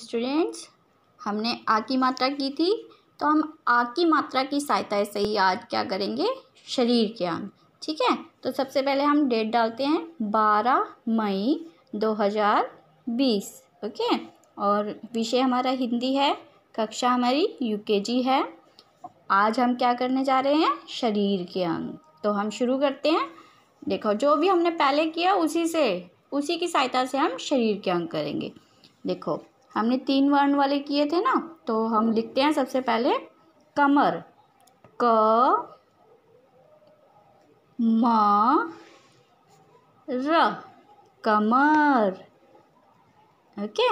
students हमने आ की मात्रा की थी तो हम आ की मात्रा की सहायता से ही आज क्या करेंगे शरीर के अंग ठीक है तो सबसे पहले हम डेट डालते हैं बारह मई दो हज़ार बीस ओके और विषय हमारा हिंदी है कक्षा हमारी यूकेजी है आज हम क्या करने जा रहे हैं शरीर के अंग तो हम शुरू करते हैं देखो जो भी हमने पहले किया उसी से उसी की सहायता से हम शरीर के अंग करेंगे देखो हमने तीन वर्ण वाले किए थे ना तो हम लिखते हैं सबसे पहले कमर क म र कमर ओके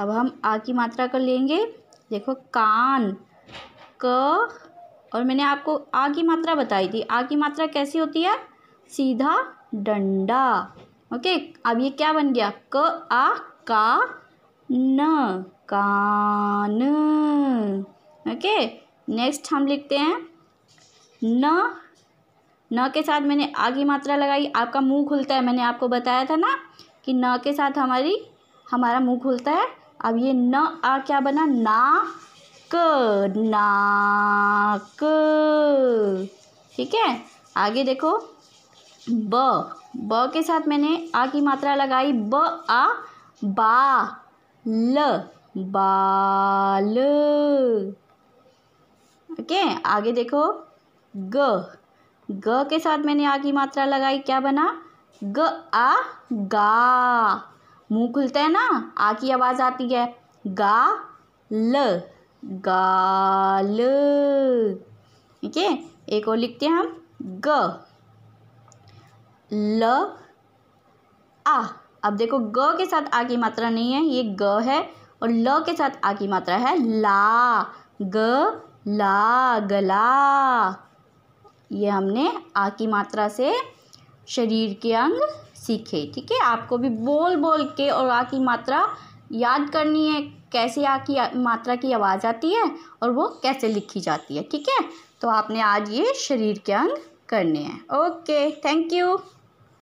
अब हम आ की मात्रा कर लेंगे देखो कान क और मैंने आपको आ की मात्रा बताई थी आ की मात्रा कैसी होती है सीधा डंडा ओके अब ये क्या बन गया क आ का न कान ओके नेक्स्ट हम लिखते हैं न न के साथ मैंने आगे मात्रा लगाई आपका मुंह खुलता है मैंने आपको बताया था ना कि न के साथ हमारी हमारा मुंह खुलता है अब ये न आ क्या बना ना क नाक ठीक है आगे देखो ब ब के साथ मैंने आ की मात्रा लगाई ब आ बा ल बाल ओके आगे देखो ग ग के साथ मैंने आ की मात्रा लगाई क्या बना ग आ गा मुंह खुलता है ना आ की आवाज़ आती है गा ल गाल ठीक है एक और लिखते हैं हम ग ल आ अब देखो ग के साथ आ की मात्रा नहीं है ये ग है और ल के साथ आ की मात्रा है ला ग ला गला ये हमने आ की मात्रा से शरीर के अंग सीखे ठीक है आपको भी बोल बोल के और आ की मात्रा याद करनी है कैसे आ की मात्रा की आवाज़ आती है और वो कैसे लिखी जाती है ठीक है तो आपने आज ये शरीर के अंग करने हैं ओके थैंक यू